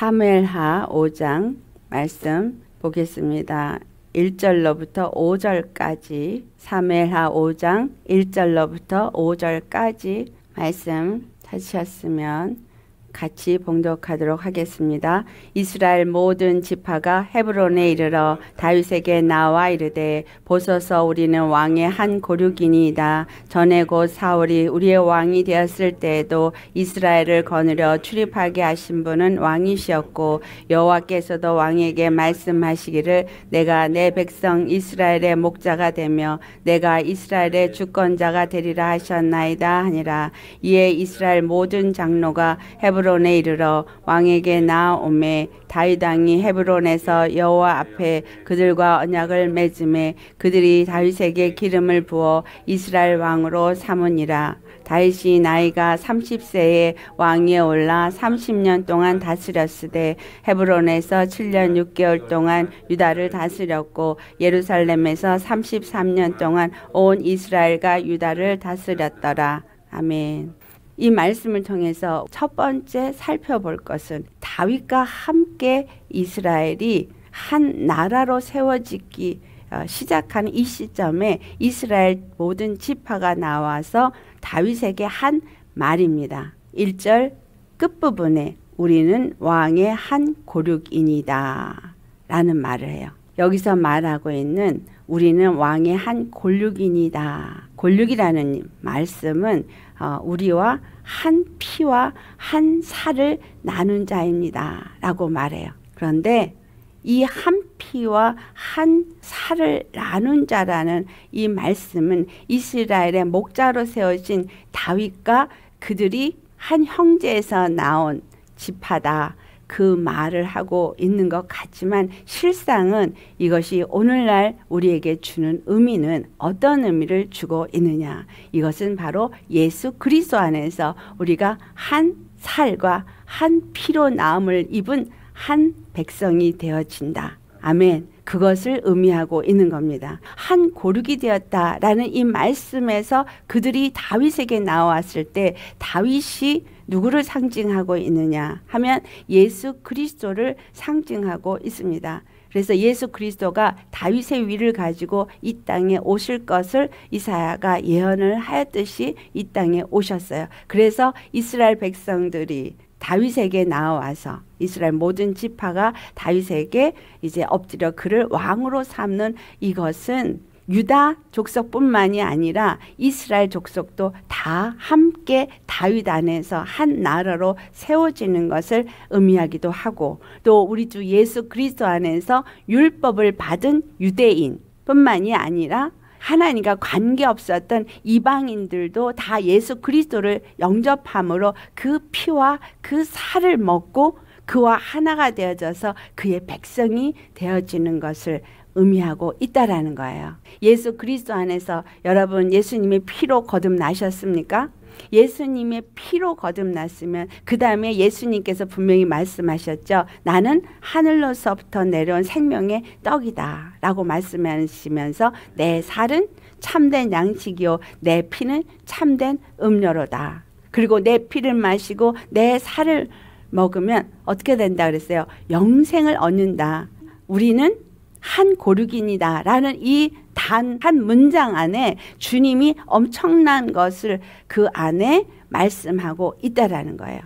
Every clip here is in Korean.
사무엘하 5장 말씀 보겠습니다. 1절로부터 5절까지 사무엘하 5장 1절로부터 5절까지 말씀 찾으셨으면 같이 봉독하도록 하겠습니다. 이스라엘 모든 지파가 헤브론에 이르러 다윗에게 나와 이르되 보소서 우리는 왕의 한 고륙이니이다. 전에 곧 사울이 우리의 왕이 되었을 때에도 이스라엘을 거느려 출입하게 하신 분은 왕이시었고 여호와께서도 왕에게 말씀하시기를 내가 내 백성 이스라엘의 목자가 되며 내가 이스라엘의 주권자가 되리라 하셨나이다 하니라. 이에 이스라엘 모든 장로가 헤브 헤브론에 이르러 왕에게 나오매 다윗 왕이 헤브론에서 여호와 앞에 그들과 언약을 맺음에 그들이 다윗에게 기름을 부어 이스라엘 왕으로 삼으니라 다윗이 나이가 30세에 왕위에 올라 30년 동안 다스렸으되 헤브론에서 7년 6개월 동안 유다를 다스렸고 예루살렘에서 33년 동안 온 이스라엘과 유다를 다스렸더라 아멘 이 말씀을 통해서 첫 번째 살펴볼 것은 다윗과 함께 이스라엘이 한 나라로 세워지기 어, 시작한 이 시점에 이스라엘 모든 지파가 나와서 다윗에게 한 말입니다. 1절 끝부분에 우리는 왕의 한 고륙인이다 라는 말을 해요. 여기서 말하고 있는 우리는 왕의 한 골육인이다. 골육이라는 말씀은 어, 우리와 한 피와 한 살을 나눈 자입니다. 라고 말해요. 그런데 이 한 피와 한 살을 나눈 자라는 이 말씀은 이스라엘의 목자로 세워진 다윗과 그들이 한 형제에서 나온 지파다. 그 말을 하고 있는 것 같지만 실상은 이것이 오늘날 우리에게 주는 의미는 어떤 의미를 주고 있느냐. 이것은 바로 예수 그리스도 안에서 우리가 한 살과 한 피로 나음을 입은 한 백성이 되어진다. 아멘. 그것을 의미하고 있는 겁니다. 한 고륙이 되었다라는 이 말씀에서 그들이 다윗에게 나왔을 때 다윗이 누구를 상징하고 있느냐 하면 예수 그리스도를 상징하고 있습니다. 그래서 예수 그리스도가 다윗의 위를 가지고 이 땅에 오실 것을 이사야가 예언을 하였듯이 이 땅에 오셨어요. 그래서 이스라엘 백성들이 다윗에게 나와서 이스라엘 모든 지파가 다윗에게 이제 엎드려 그를 왕으로 삼는 이것은 유다 족속뿐만이 아니라 이스라엘 족속도 다 함께 다윗 안에서 한 나라로 세워지는 것을 의미하기도 하고 또 우리 주 예수 그리스도 안에서 율법을 받은 유대인 뿐만이 아니라 하나님과 관계 없었던 이방인들도 다 예수 그리스도를 영접함으로 그 피와 그 살을 먹고 그와 하나가 되어져서 그의 백성이 되어지는 것을 의미하고 있다라는 거예요. 예수 그리스도 안에서 여러분 예수님의 피로 거듭나셨습니까? 예수님의 피로 거듭났으면 그 다음에 예수님께서 분명히 말씀하셨죠. 나는 하늘로서부터 내려온 생명의 떡이다 라고 말씀하시면서 내 살은 참된 양식이요 내 피는 참된 음료로다. 그리고 내 피를 마시고 내 살을 먹으면 어떻게 된다 그랬어요? 영생을 얻는다. 우리는 한고륙입니다라는이단한 문장 안에 주님이 엄청난 것을 그 안에 말씀하고 있다라는 거예요.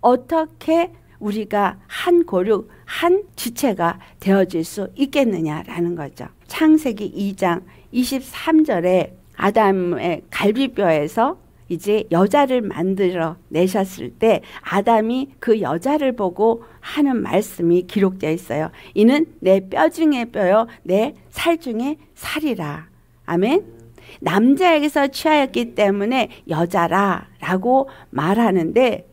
어떻게 우리가 한 고륙 한 지체가 되어질 수 있겠느냐라는 거죠. 창세기 2장 23절에 아담의 갈비뼈에서 이제 여자를 만들어 내셨을 때 아담이 그 여자를 보고 하는 말씀이 기록되어 있어요. 이는 내 뼈 중에 뼈요, 내 살 중에 살이라. 아멘. 남자에게서 취하였기 때문에 여자라라고 말하는데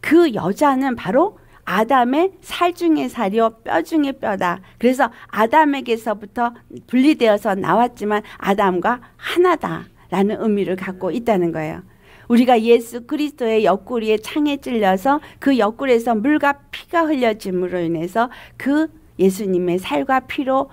그 여자는 바로 아담의 살 중에 살이요 뼈 중에 뼈다. 그래서 아담에게서부터 분리되어서 나왔지만 아담과 하나다라는 의미를 갖고 있다는 거예요. 우리가 예수 그리스도의 옆구리에 창에 찔려서 그 옆구리에서 물과 피가 흘려짐으로 인해서 그 예수님의 살과 피로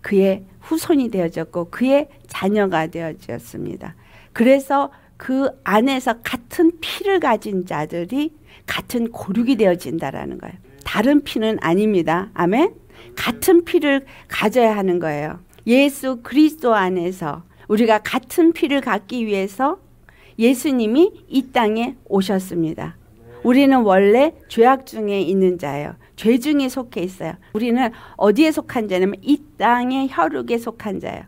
그의 후손이 되어졌고 그의 자녀가 되어졌습니다. 그래서 그 안에서 같은 피를 가진 자들이 같은 고륙이 되어진다라는 거예요. 다른 피는 아닙니다. 아멘. 같은 피를 가져야 하는 거예요. 예수 그리스도 안에서 우리가 같은 피를 갖기 위해서 예수님이 이 땅에 오셨습니다. 우리는 원래 죄악 중에 있는 자예요. 죄 중에 속해 있어요. 우리는 어디에 속한 자냐면 이 땅의 혈육에 속한 자예요.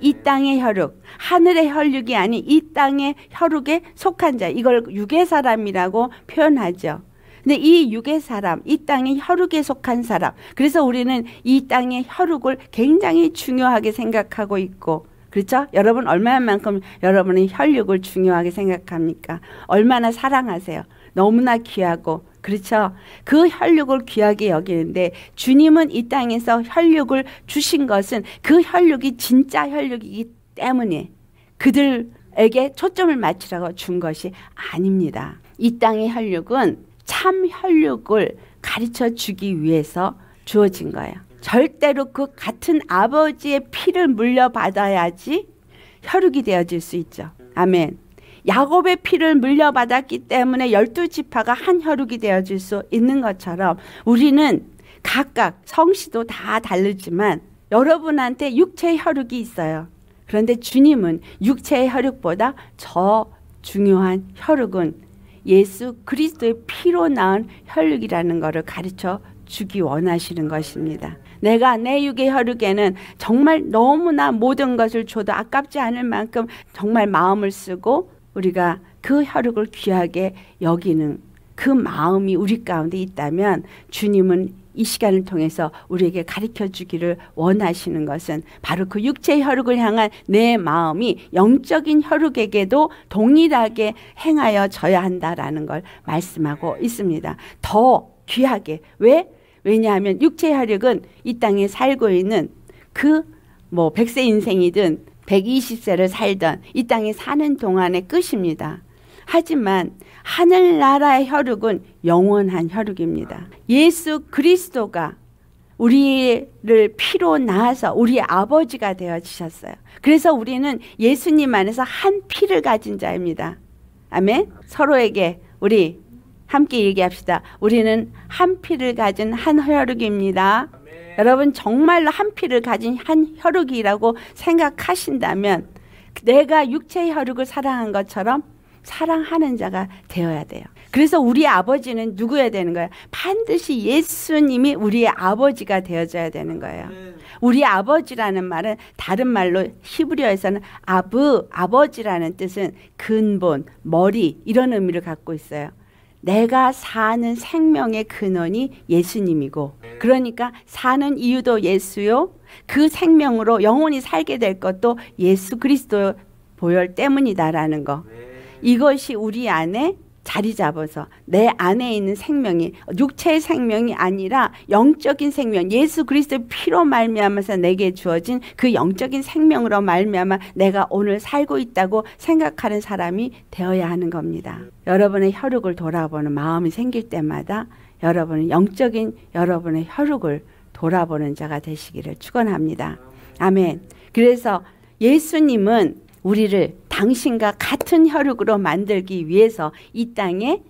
이 땅의 혈육, 하늘의 혈육이 아닌 이 땅의 혈육에 속한 자. 이걸 육의 사람이라고 표현하죠. 근데 이 육의 사람, 이 땅의 혈육에 속한 사람. 그래서 우리는 이 땅의 혈육을 굉장히 중요하게 생각하고 있고 그렇죠? 여러분 얼마만큼 여러분의 혈육을 중요하게 생각합니까? 얼마나 사랑하세요? 너무나 귀하고 그렇죠. 그 혈육을 귀하게 여기는데 주님은 이 땅에서 혈육을 주신 것은 그 혈육이 진짜 혈육이기 때문에 그들에게 초점을 맞추라고 준 것이 아닙니다. 이 땅의 혈육은 참 혈육을 가르쳐 주기 위해서 주어진 거예요. 절대로 그 같은 아버지의 피를 물려받아야지 혈육이 되어질 수 있죠. 아멘. 야곱의 피를 물려받았기 때문에 열두 지파가 한 혈육이 되어질 수 있는 것처럼 우리는 각각 성씨도 다 다르지만 여러분한테 육체의 혈육이 있어요. 그런데 주님은 육체의 혈육보다 저 중요한 혈육은 예수 그리스도의 피로 낳은 혈육이라는 것을 가르쳐 주기 원하시는 것입니다. 내가 내 육의 혈육에는 정말 너무나 모든 것을 줘도 아깝지 않을 만큼 정말 마음을 쓰고 우리가 그 혈육을 귀하게 여기는 그 마음이 우리 가운데 있다면 주님은 이 시간을 통해서 우리에게 가르쳐 주기를 원하시는 것은 바로 그 육체 혈육을 향한 내 마음이 영적인 혈육에게도 동일하게 행하여 져야 한다라는 걸 말씀하고 있습니다. 더 귀하게 왜 왜냐하면 육체의 화력은 이 땅에 살고 있는 그 뭐 100세 인생이든 120세를 살던 이 땅에 사는 동안의 끝입니다. 하지만 하늘나라의 혈육은 영원한 혈육입니다. 예수 그리스도가 우리를 피로 낳아서 우리 아버지가 되어 주셨어요. 그래서 우리는 예수님 안에서 한 피를 가진 자입니다. 아멘. 서로에게 우리 함께 얘기합시다. 우리는 한 피를 가진 한 혈육입니다. 아멘. 여러분 정말로 한 피를 가진 한 혈육이라고 생각하신다면 내가 육체의 혈육을 사랑한 것처럼 사랑하는 자가 되어야 돼요. 그래서 우리 아버지는 누구야 되는 거예 반드시 예수님이 우리의 아버지가 되어줘야 되는 거예요. 네. 우리 아버지라는 말은 다른 말로 히브리어에서는 아브, 아버지라는 뜻은 근본, 머리 이런 의미를 갖고 있어요. 내가 사는 생명의 근원이 예수님이고 그러니까 사는 이유도 예수요. 그 생명으로 영원히 살게 될 것도 예수 그리스도 보혈 때문이다라는 거. 네. 이것이 우리 안에 자리 잡아서 내 안에 있는 생명이 육체의 생명이 아니라 영적인 생명 예수 그리스도의 피로 말미암아서 내게 주어진 그 영적인 생명으로 말미암아 내가 오늘 살고 있다고 생각하는 사람이 되어야 하는 겁니다. 여러분의 혈육을 돌아보는 마음이 생길 때마다 여러분은 영적인 여러분의 혈육을 돌아보는 자가 되시기를 축원합니다. 아멘. 그래서 예수님은 우리를 당신과 같은 혈육으로 만들기 위해서 이 땅에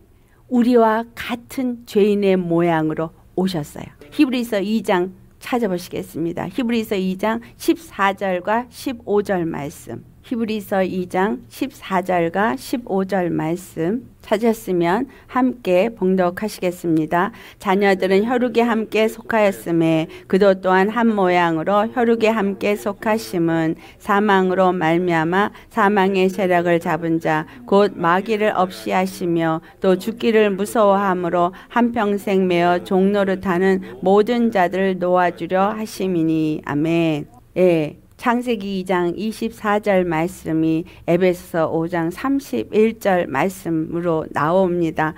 우리와 같은 죄인의 모양으로 오셨어요. 히브리서 2장 찾아보시겠습니다. 히브리서 2장 14절과 15절 말씀. 히브리서 2장 14절과 15절 말씀 찾았으면 함께 봉독하시겠습니다. 자녀들은 혈육에 함께 속하였음에 그도 또한 한 모양으로 혈육에 함께 속하심은 사망으로 말미암아 사망의 세력을 잡은 자 곧 마귀를 없이 하시며 또 죽기를 무서워함으로 한평생 매어 종로를 타는 모든 자들을 놓아주려 하심이니 아멘. 예. 창세기 2장 24절 말씀이 에베소서 5장 31절 말씀으로 나옵니다.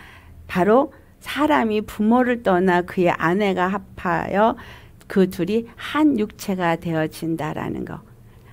바로 사람이 부모를 떠나 그의 아내가 합하여 그 둘이 한 육체가 되어진다라는 거.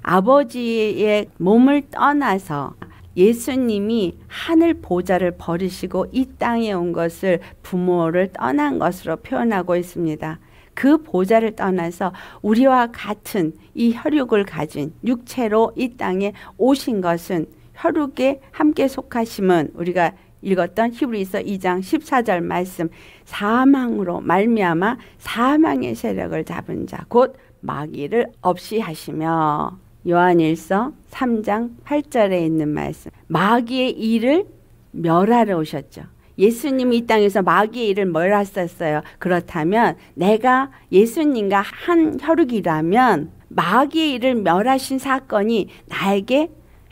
아버지의 몸을 떠나서 예수님이 하늘 보좌를 버리시고 이 땅에 온 것을 부모를 떠난 것으로 표현하고 있습니다. 그 보좌를 떠나서 우리와 같은 이 혈육을 가진 육체로 이 땅에 오신 것은 혈육에 함께 속하심은 우리가 읽었던 히브리서 2장 14절 말씀 사망으로 말미암아 사망의 세력을 잡은 자 곧 마귀를 없이 하시며 요한일서 3장 8절에 있는 말씀 마귀의 일을 멸하러 오셨죠. 예수님이 이 땅에서 마귀의 일을 뭘 했었어요? 그렇다면 내가 예수님과 한 혈육이라면 마귀의 일을 멸하신 사건이 나에게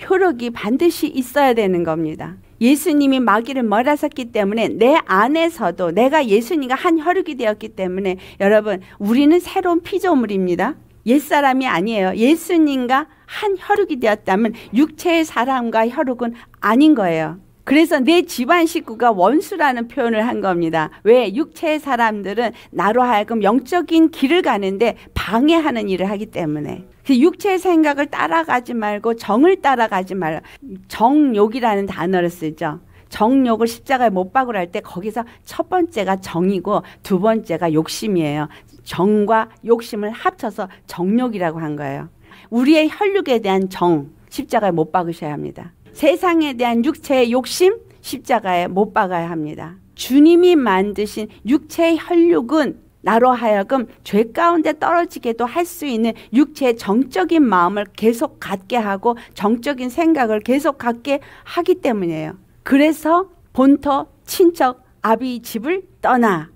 효력이 반드시 있어야 되는 겁니다. 예수님이 마귀를 멀어섰기 때문에 내 안에서도 내가 예수님과 한 혈육이 되었기 때문에 여러분 우리는 새로운 피조물입니다. 옛사람이 아니에요. 예수님과 한 혈육이 되었다면 육체의 사람과 혈육은 아닌 거예요. 그래서 내 집안 식구가 원수라는 표현을 한 겁니다. 왜? 육체의 사람들은 나로 하여금 영적인 길을 가는데 방해하는 일을 하기 때문에. 그 육체의 생각을 따라가지 말고 정을 따라가지 말라. 정욕이라는 단어를 쓰죠. 정욕을 십자가에 못 박으라 할때 거기서 첫 번째가 정이고 두 번째가 욕심이에요. 정과 욕심을 합쳐서 정욕이라고 한 거예요. 우리의 혈육에 대한 정, 십자가에 못 박으셔야 합니다. 세상에 대한 육체의 욕심 십자가에 못 박아야 합니다. 주님이 만드신 육체의 혈육은 나로 하여금 죄 가운데 떨어지게도 할 수 있는 육체의 정적인 마음을 계속 갖게 하고 정적인 생각을 계속 갖게 하기 때문이에요. 그래서 본토, 친척, 아비 집을 떠나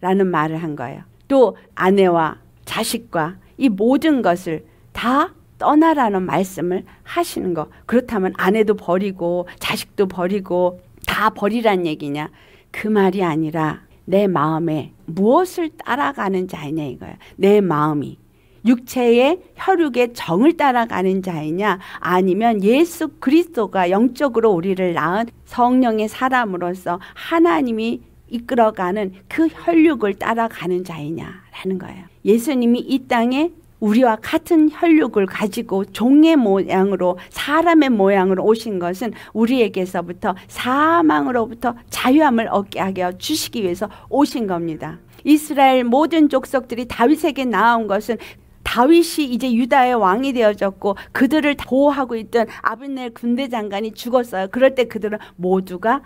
라는 말을 한 거예요. 또 아내와 자식과 이 모든 것을 다 떠나라는 말씀을 하시는 거. 그렇다면 아내도 버리고 자식도 버리고 다 버리란 얘기냐? 그 말이 아니라 내 마음에 무엇을 따라가는 자이냐 이거야. 내 마음이 육체의 혈육의 정을 따라가는 자이냐 아니면 예수 그리스도가 영적으로 우리를 낳은 성령의 사람으로서 하나님이 이끌어가는 그 혈육을 따라가는 자이냐라는 거예요. 예수님이 이 땅에 우리와 같은 혈육을 가지고 종의 모양으로 사람의 모양으로 오신 것은 우리에게서부터 사망으로부터 자유함을 얻게 하게 주시기 위해서 오신 겁니다. 이스라엘 모든 족속들이 다윗에게 나온 것은 다윗이 이제 유다의 왕이 되어졌고 그들을 보호하고 있던 아브넬 군대 장관이 죽었어요. 그럴 때 그들은 모두가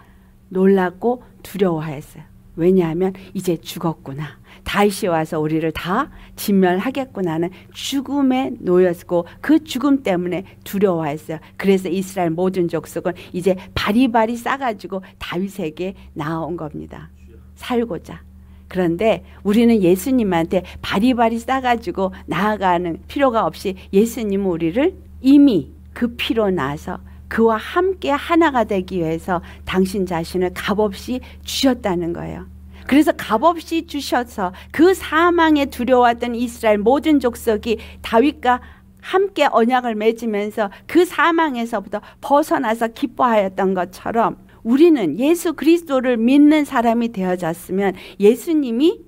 놀랐고 두려워하어요 왜냐하면 이제 죽었구나. 다시 와서 우리를 다 진멸하겠구나는 죽음에 놓였고 그 죽음 때문에 두려워했어요. 그래서 이스라엘 모든 족속은 이제 바리바리 싸가지고 다윗에게 나온 겁니다. 살고자. 그런데 우리는 예수님한테 바리바리 싸가지고 나아가는 필요가 없이 예수님은 우리를 이미 그 피로 나서 그와 함께 하나가 되기 위해서 당신 자신을 값없이 주셨다는 거예요. 그래서 값없이 주셔서 그 사망에 두려웠던 이스라엘 모든 족속이 다윗과 함께 언약을 맺으면서 그 사망에서부터 벗어나서 기뻐하였던 것처럼 우리는 예수 그리스도를 믿는 사람이 되어졌으면 예수님이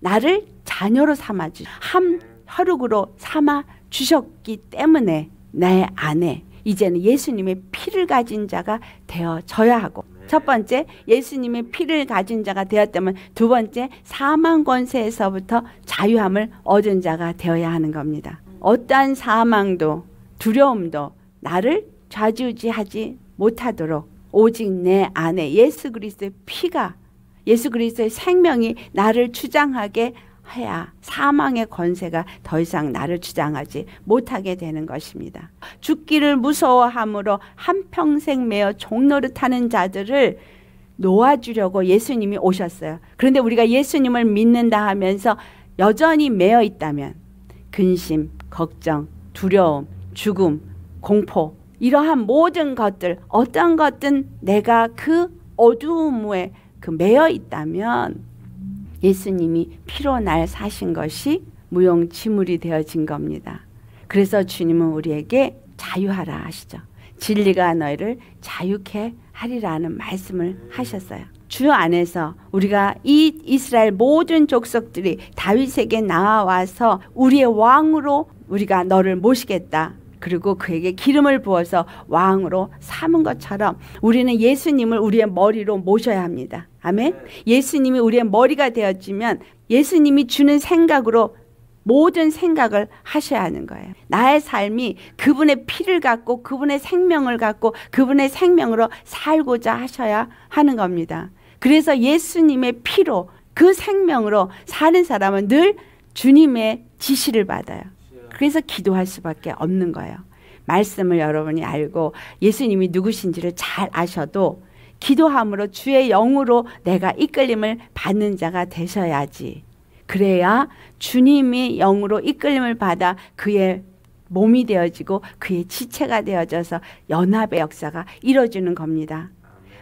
나를 자녀로 삼아 주한 혈육으로 삼아 주셨기 때문에 내 안에 이제는 예수님의 피를 가진 자가 되어져야 하고 첫 번째 예수님의 피를 가진 자가 되었다면 두 번째 사망 권세에서부터 자유함을 얻은 자가 되어야 하는 겁니다. 어떠한 사망도 두려움도 나를 좌지우지하지 못하도록 오직 내 안에 예수 그리스도의 피가 예수 그리스도의 생명이 나를 주장하게 하야 사망의 권세가 더 이상 나를 주장하지 못하게 되는 것입니다. 죽기를 무서워함으로 한평생 매어 종노릇하는 자들을 놓아주려고 예수님이 오셨어요. 그런데 우리가 예수님을 믿는다 하면서 여전히 매어 있다면 근심, 걱정, 두려움, 죽음, 공포 이러한 모든 것들 어떤 것든 내가 그 어두움에 그 매여 있다면 예수님이 피로 날 사신 것이 무용지물이 되어진 겁니다. 그래서 주님은 우리에게 자유하라 하시죠. 진리가 너희를 자유케 하리라는 말씀을 하셨어요. 주 안에서 우리가 이 이스라엘 모든 족속들이 다윗에게 나와서 우리의 왕으로 우리가 너를 모시겠다. 그리고 그에게 기름을 부어서 왕으로 삼은 것처럼 우리는 예수님을 우리의 머리로 모셔야 합니다. 아멘. 네. 예수님이 우리의 머리가 되었지만 예수님이 주는 생각으로 모든 생각을 하셔야 하는 거예요. 나의 삶이 그분의 피를 갖고 그분의 생명을 갖고 그분의 생명으로 살고자 하셔야 하는 겁니다. 그래서 예수님의 피로 그 생명으로 사는 사람은 늘 주님의 지시를 받아요. 그래서 기도할 수밖에 없는 거예요. 말씀을 여러분이 알고 예수님이 누구신지를 잘 아셔도 기도함으로 주의 영으로 내가 이끌림을 받는 자가 되셔야지. 그래야 주님이 영으로 이끌림을 받아 그의 몸이 되어지고 그의 지체가 되어져서 연합의 역사가 이뤄지는 겁니다.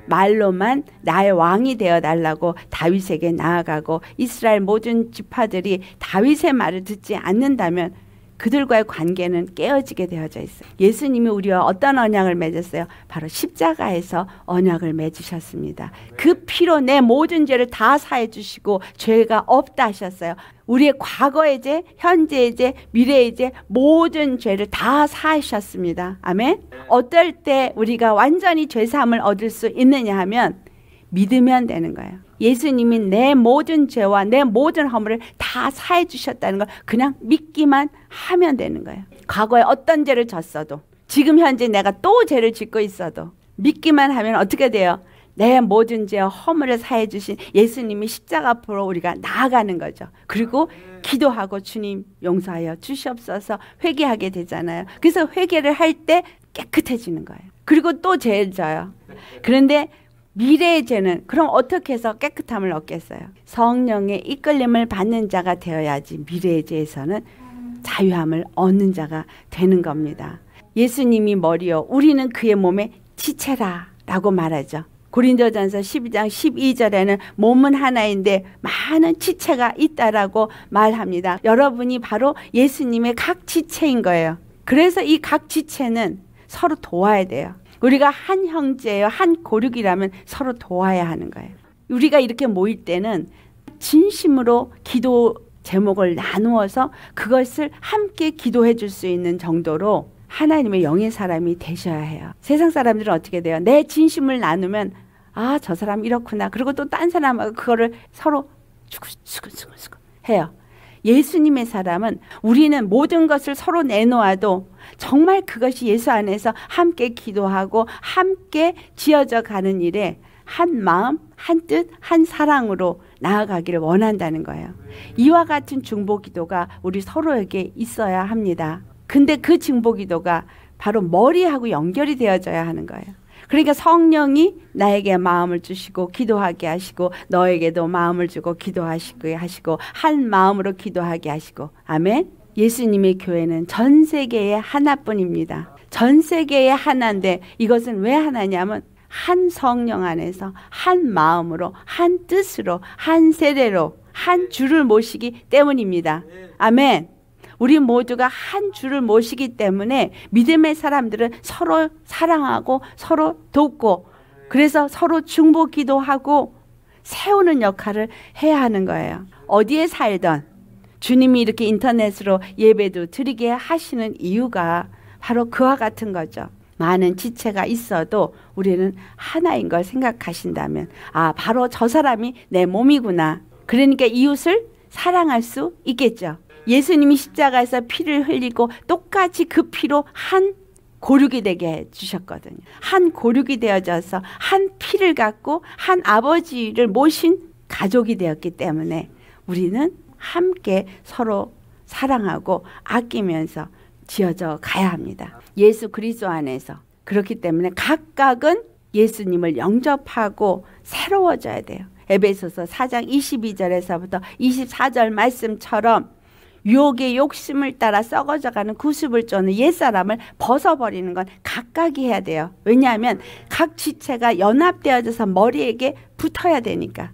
말로만 나의 왕이 되어 달라고 다윗에게 나아가고 이스라엘 모든 지파들이 다윗의 말을 듣지 않는다면 그들과의 관계는 깨어지게 되어져 있어요. 예수님이 우리와 어떤 언약을 맺었어요? 바로 십자가에서 언약을 맺으셨습니다. 그 피로 내 모든 죄를 다 사해 주시고 죄가 없다 하셨어요. 우리의 과거의 죄, 현재의 죄, 미래의 죄 모든 죄를 다 사하셨습니다. 아멘. 어떨 때 우리가 완전히 죄 사함을 얻을 수 있느냐 하면 믿으면 되는 거예요. 예수님이 내 모든 죄와 내 모든 허물을 다 사해 주셨다는 걸 그냥 믿기만 하면 되는 거예요. 과거에 어떤 죄를 졌어도 지금 현재 내가 또 죄를 짓고 있어도 믿기만 하면 어떻게 돼요? 내 모든 죄와 허물을 사해 주신 예수님이 십자가 앞으로 우리가 나아가는 거죠. 그리고 기도하고 주님 용서하여 주시옵소서 회개하게 되잖아요. 그래서 회개를 할 때 깨끗해지는 거예요. 그리고 또 죄를 져요. 그런데 미래의 죄는 그럼 어떻게 해서 깨끗함을 얻겠어요? 성령의 이끌림을 받는 자가 되어야지 미래의 죄에서는 자유함을 얻는 자가 되는 겁니다. 예수님이 머리요 우리는 그의 몸에 지체라 라고 말하죠. 고린도전서 12장 12절에는 몸은 하나인데 많은 지체가 있다라고 말합니다. 여러분이 바로 예수님의 각 지체인 거예요. 그래서 이 각 지체는 서로 도와야 돼요. 우리가 한 형제예요. 한 고륙이라면 서로 도와야 하는 거예요. 우리가 이렇게 모일 때는 진심으로 기도 제목을 나누어서 그것을 함께 기도해 줄 수 있는 정도로 하나님의 영의 사람이 되셔야 해요. 세상 사람들은 어떻게 돼요? 내 진심을 나누면 아, 저 사람 이렇구나. 그리고 또 딴 사람하고 그거를 서로 수근수근수근 해요. 예수님의 사람은 우리는 모든 것을 서로 내놓아도 정말 그것이 예수 안에서 함께 기도하고 함께 지어져 가는 일에 한 마음, 한 뜻, 한 사랑으로 나아가기를 원한다는 거예요. 이와 같은 중보 기도가 우리 서로에게 있어야 합니다. 근데 그 중보 기도가 바로 머리하고 연결이 되어져야 하는 거예요. 그러니까 성령이 나에게 마음을 주시고 기도하게 하시고 너에게도 마음을 주고 기도하시고 하시고 한 마음으로 기도하게 하시고 아멘. 예수님의 교회는 전 세계의 하나뿐입니다. 전 세계의 하나인데 이것은 왜 하나냐면 한 성령 안에서 한 마음으로 한 뜻으로 한 세대로 한 줄을 모시기 때문입니다. 아멘. 우리 모두가 한 줄을 모시기 때문에 믿음의 사람들은 서로 사랑하고 서로 돕고 그래서 서로 중보 기도하고 세우는 역할을 해야 하는 거예요. 어디에 살던 주님이 이렇게 인터넷으로 예배도 드리게 하시는 이유가 바로 그와 같은 거죠. 많은 지체가 있어도 우리는 하나인 걸 생각하신다면 아 바로 저 사람이 내 몸이구나. 그러니까 이웃을 사랑할 수 있겠죠. 예수님이 십자가에서 피를 흘리고 똑같이 그 피로 한 고륙이 되게 해 주셨거든요. 한 고륙이 되어져서 한 피를 갖고 한 아버지를 모신 가족이 되었기 때문에 우리는 함께 서로 사랑하고 아끼면서 지어져 가야 합니다. 예수 그리스도 안에서 그렇기 때문에 각각은 예수님을 영접하고 새로워져야 돼요. 에베소서 4장 22절에서부터 24절 말씀처럼 유혹의 욕심을 따라 썩어져가는 구습을 쫓는 옛사람을 벗어버리는 건 각각이 해야 돼요. 왜냐하면 각 지체가 연합되어져서 머리에게 붙어야 되니까.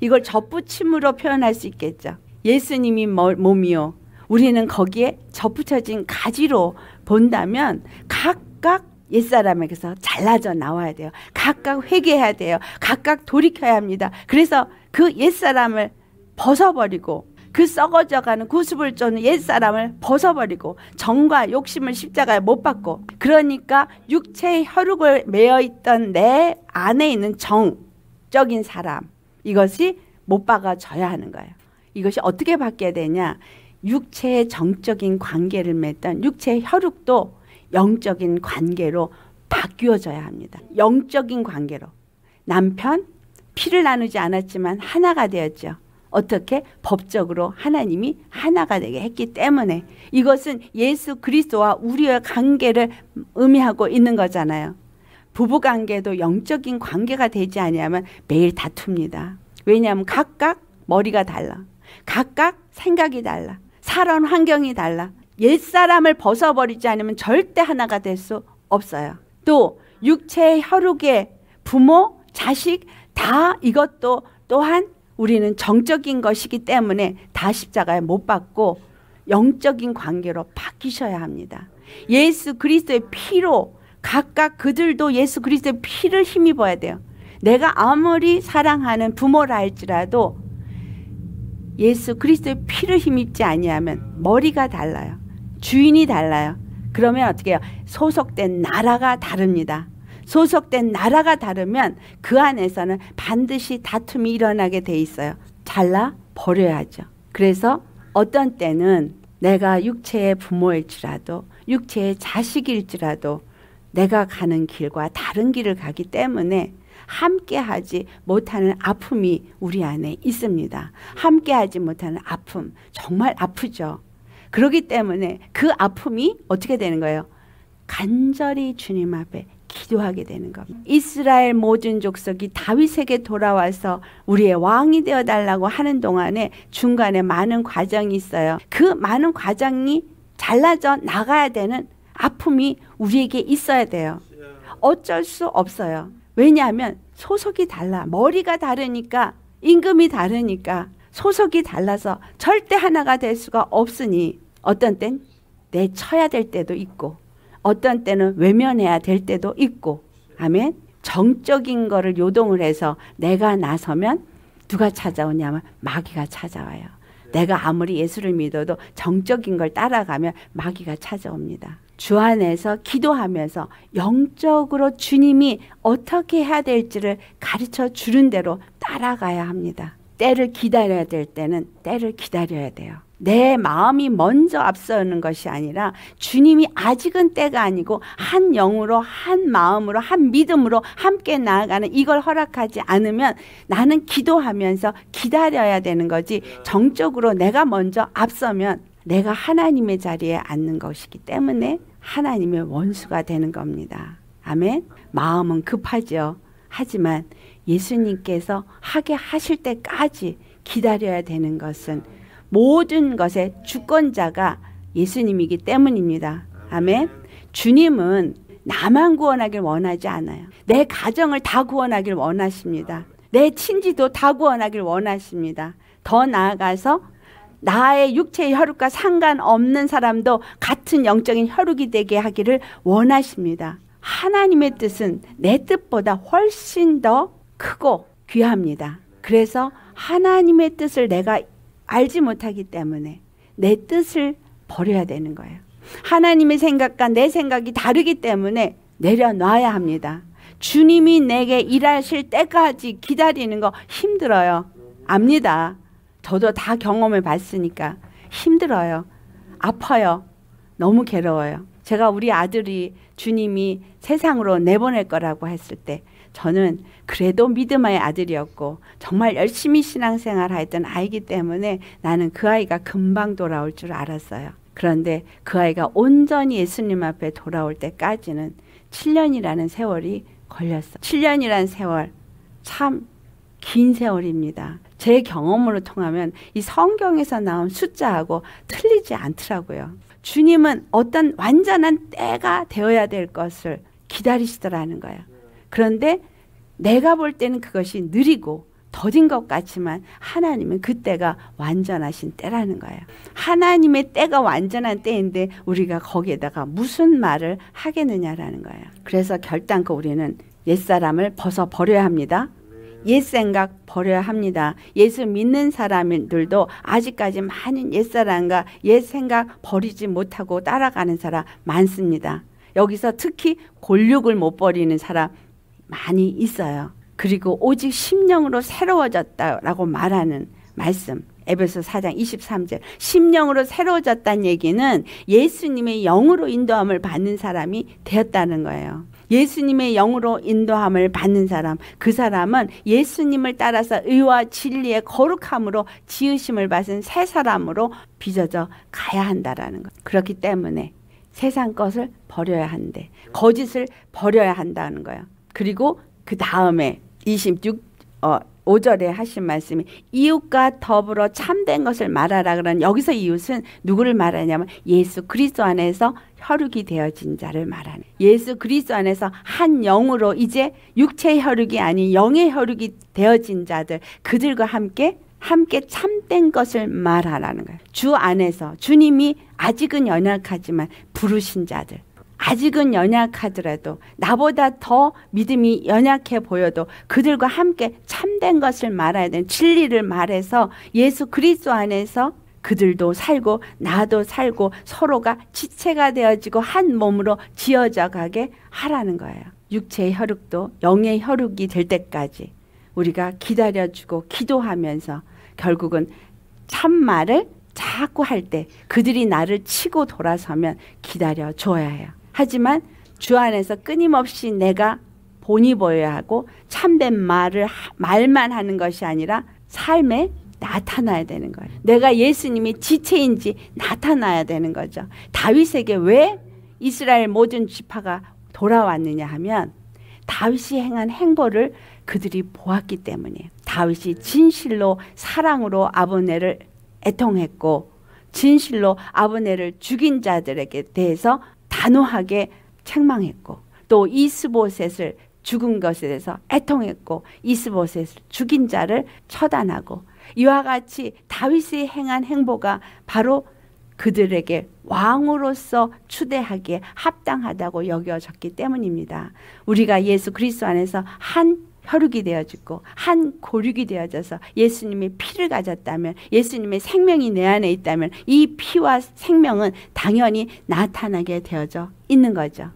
이걸 접붙임으로 표현할 수 있겠죠. 예수님이 몸이요. 우리는 거기에 접붙여진 가지로 본다면 각각 옛사람에게서 잘라져 나와야 돼요. 각각 회개해야 돼요. 각각 돌이켜야 합니다. 그래서 그 옛사람을 벗어버리고 그 썩어져가는 구습을 그 쫓는 옛사람을 벗어버리고 정과 욕심을 십자가에 못 받고 그러니까 육체의 혈육을 메어 있던 내 안에 있는 정적인 사람 이것이 못 박아져야 하는 거예요. 이것이 어떻게 바뀌어야 되냐? 육체의 정적인 관계를 맺던 육체의 혈육도 영적인 관계로 바뀌어져야 합니다. 영적인 관계로 남편 피를 나누지 않았지만 하나가 되었죠. 어떻게 법적으로 하나님이 하나가 되게 했기 때문에 이것은 예수 그리스도와 우리의 관계를 의미하고 있는 거잖아요. 부부 관계도 영적인 관계가 되지 않니면 매일 다툽니다. 왜냐하면 각각 머리가 달라. 각각 생각이 달라. 살아 환경이 달라. 옛사람을 벗어버리지 않으면 절대 하나가 될 수 없어요. 또 육체의 혈육의 부모, 자식 다 이것도 또한 우리는 정적인 것이기 때문에 다 십자가에 못 받고 영적인 관계로 바뀌셔야 합니다. 예수 그리스도의 피로 각각 그들도 예수 그리스도의 피를 힘입어야 돼요. 내가 아무리 사랑하는 부모라 할지라도 예수 그리스도의 피를 힘입지 아니하면 머리가 달라요. 주인이 달라요. 그러면 어떻게 해요? 소속된 나라가 다릅니다. 소속된 나라가 다르면 그 안에서는 반드시 다툼이 일어나게 돼 있어요. 잘라 버려야죠. 그래서 어떤 때는 내가 육체의 부모일지라도 육체의 자식일지라도 내가 가는 길과 다른 길을 가기 때문에 함께하지 못하는 아픔이 우리 안에 있습니다. 함께하지 못하는 아픔 정말 아프죠. 그러기 때문에 그 아픔이 어떻게 되는 거예요? 간절히 주님 앞에 기도하게 되는 겁니다. 이스라엘 모든 족속이 다윗에게 돌아와서 우리의 왕이 되어 달라고 하는 동안에 중간에 많은 과정이 있어요. 그 많은 과정이 잘라져 나가야 되는 아픔이 우리에게 있어야 돼요. 어쩔 수 없어요. 왜냐하면 소속이 달라. 머리가 다르니까 임금이 다르니까 소속이 달라서 절대 하나가 될 수가 없으니 어떤 땐 내쳐야 될 때도 있고 어떤 때는 외면해야 될 때도 있고 아멘 정적인 거를 요동을 해서 내가 나서면 누가 찾아오냐면 마귀가 찾아와요. 내가 아무리 예수를 믿어도 정적인 걸 따라가면 마귀가 찾아옵니다. 주 안에서 기도하면서 영적으로 주님이 어떻게 해야 될지를 가르쳐 주는 대로 따라가야 합니다. 때를 기다려야 될 때는 때를 기다려야 돼요. 내 마음이 먼저 앞서는 것이 아니라 주님이 아직은 때가 아니고 한 영으로 한 마음으로 한 믿음으로 함께 나아가는 이걸 허락하지 않으면 나는 기도하면서 기다려야 되는 거지 정적으로 내가 먼저 앞서면 내가 하나님의 자리에 앉는 것이기 때문에 하나님의 원수가 되는 겁니다. 아멘. 마음은 급하죠. 하지만 예수님께서 하게 하실 때까지 기다려야 되는 것은 모든 것의 주권자가 예수님이기 때문입니다. 아멘. 주님은 나만 구원하길 원하지 않아요. 내 가정을 다 구원하길 원하십니다. 내 친지도 다 구원하길 원하십니다. 더 나아가서 나의 육체의 혈육과 상관없는 사람도 같은 영적인 혈육이 되게 하기를 원하십니다. 하나님의 뜻은 내 뜻보다 훨씬 더 크고 귀합니다. 그래서 하나님의 뜻을 내가 알지 못하기 때문에 내 뜻을 버려야 되는 거예요. 하나님의 생각과 내 생각이 다르기 때문에 내려놔야 합니다. 주님이 내게 일하실 때까지 기다리는 거 힘들어요. 압니다. 저도 다 경험을 봤으니까 힘들어요. 아파요. 너무 괴로워요. 제가 우리 아들이 주님이 세상으로 내보낼 거라고 했을 때 저는 그래도 믿음의 아들이었고 정말 열심히 신앙생활을 했던 아이기 때문에 나는 그 아이가 금방 돌아올 줄 알았어요. 그런데 그 아이가 온전히 예수님 앞에 돌아올 때까지는 7년이라는 세월이 걸렸어. 7년이라는 세월 참 긴 세월입니다. 제 경험으로 통하면 이 성경에서 나온 숫자하고 틀리지 않더라고요. 주님은 어떤 완전한 때가 되어야 될 것을 기다리시더라는 거예요. 그런데 내가 볼 때는 그것이 느리고 더딘 것 같지만 하나님은 그때가 완전하신 때라는 거예요. 하나님의 때가 완전한 때인데 우리가 거기에다가 무슨 말을 하겠느냐라는 거예요. 그래서 결단코 우리는 옛사람을 벗어버려야 합니다. 옛 생각 버려야 합니다. 예수 믿는 사람들도 아직까지 많은 옛사람과 옛 생각 버리지 못하고 따라가는 사람 많습니다. 여기서 특히 권력을못 버리는 사람 많이 있어요. 그리고 오직 심령으로 새로워졌다라고 말하는 말씀. 에베소 4장 23절. 심령으로 새로워졌다는 얘기는 예수님의 영으로 인도함을 받는 사람이 되었다는 거예요. 예수님의 영으로 인도함을 받는 사람, 그 사람은 예수님을 따라서 의와 진리의 거룩함으로 지으심을 받은 새 사람으로 빚어져 가야 한다라는 것. 그렇기 때문에 세상 것을 버려야 한대. 거짓을 버려야 한다는 거예요. 그리고 그 다음에 26, 어, 5절에 하신 말씀이 이웃과 더불어 참된 것을 말하라 그런 여기서 이웃은 누구를 말하냐면 예수 그리스도 안에서 혈육이 되어진 자를 말하는 예수 그리스도 안에서 한 영으로 이제 육체 혈육이 아닌 영의 혈육이 되어진 자들 그들과 함께 함께 참된 것을 말하라는 거예요. 주 안에서 주님이 아직은 연약하지만 부르신 자들 아직은 연약하더라도 나보다 더 믿음이 연약해 보여도 그들과 함께 참된 것을 말해야 되는 진리를 말해서 예수 그리스도 안에서 그들도 살고 나도 살고 서로가 지체가 되어지고 한 몸으로 지어져 가게 하라는 거예요. 육체의 혈육도 영의 혈육이 될 때까지 우리가 기다려주고 기도하면서 결국은 참말을 자꾸 할 때 그들이 나를 치고 돌아서면 기다려줘야 해요. 하지만 주 안에서 끊임없이 내가 본이 보여야 하고 참된 말을 말만 하는 것이 아니라 삶에 나타나야 되는 거예요. 내가 예수님이 지체인지 나타나야 되는 거죠. 다윗에게 왜 이스라엘 모든 지파가 돌아왔느냐 하면 다윗이 행한 행보를 그들이 보았기 때문이에요. 다윗이 진실로 사랑으로 아버네를 애통했고 진실로 아버네를 죽인 자들에게 대해서 단호하게 책망했고 또 이스보셋을 죽은 것에 대해서 애통했고 이스보셋을 죽인 자를 처단하고 이와 같이 다윗이 행한 행보가 바로 그들에게 왕으로서 추대하기에 합당하다고 여겨졌기 때문입니다. 우리가 예수 그리스도 안에서 한 혈육이 되어지고 한 고륙이 되어져서 예수님의 피를 가졌다면 예수님의 생명이 내 안에 있다면 이 피와 생명은 당연히 나타나게 되어져 있는 거죠.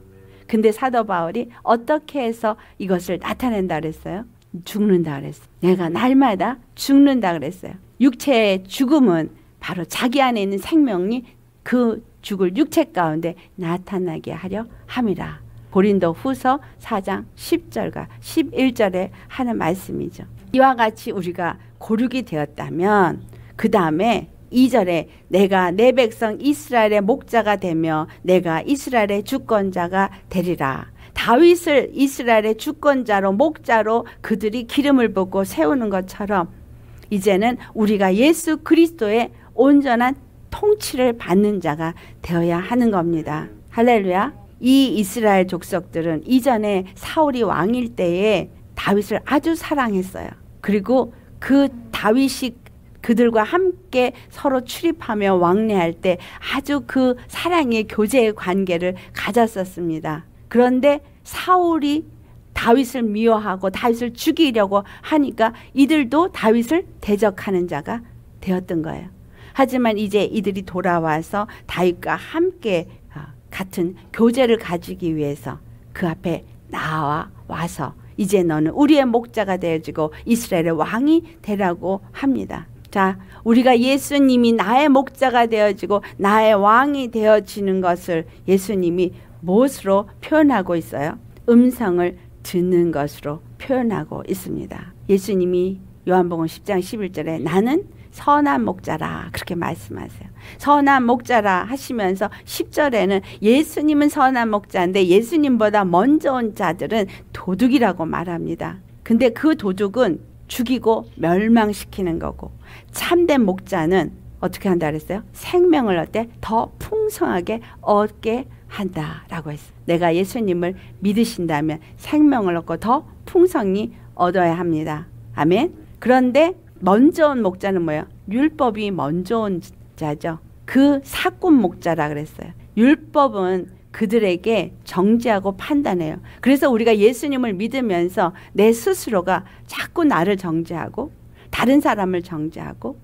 근데 사도 바울이 어떻게 해서 이것을 나타낸다 그랬어요? 죽는다 그랬어요. 내가 날마다 죽는다 그랬어요. 육체의 죽음은 바로 자기 안에 있는 생명이 그 죽을 육체 가운데 나타나게 하려 함이라. 고린도 후서 4장 10절과 11절에 하는 말씀이죠. 이와 같이 우리가 고륙이 되었다면 그 다음에 2절에 내가 내 백성 이스라엘의 목자가 되며 내가 이스라엘의 주권자가 되리라. 다윗을 이스라엘의 주권자로 목자로 그들이 기름을 붓고 세우는 것처럼 이제는 우리가 예수 그리스도의 온전한 통치를 받는 자가 되어야 하는 겁니다. 할렐루야. 이 이스라엘 족속들은 이전에 사울이 왕일 때에 다윗을 아주 사랑했어요. 그리고 그 다윗이 그들과 함께 서로 출입하며 왕래할 때 아주 그 사랑의 교제의 관계를 가졌었습니다. 그런데 사울이 다윗을 미워하고 다윗을 죽이려고 하니까 이들도 다윗을 대적하는 자가 되었던 거예요. 하지만 이제 이들이 돌아와서 다윗과 함께 같은 교제를 가지기 위해서 그 앞에 나와 와서 이제 너는 우리의 목자가 되어지고 이스라엘의 왕이 되라고 합니다. 자, 우리가 예수님이 나의 목자가 되어지고 나의 왕이 되어지는 것을 예수님이 무엇으로 표현하고 있어요? 음성을 듣는 것으로 표현하고 있습니다. 예수님이 요한복음 10장 11절에 나는 선한 목자라 그렇게 말씀하세요. 선한 목자라 하시면서 10절에는 예수님은 선한 목자인데 예수님보다 먼저 온 자들은 도둑이라고 말합니다. 근데 그 도둑은 죽이고 멸망시키는 거고 참된 목자는 어떻게 한다 그랬어요? 생명을 어때? 더 풍성하게 얻게 한다라고 했어요. 내가 예수님을 믿으신다면 생명을 얻고 더 풍성히 얻어야 합니다. 아멘. 그런데 먼저 온 목자는 뭐예요? 율법이 먼저 온 목자죠. 그 사꾼 목자라 그랬어요. 율법은 그들에게 정죄하고 판단해요. 그래서 우리가 예수님을 믿으면서 내 스스로가 자꾸 나를 정죄하고 다른 사람을 정죄하고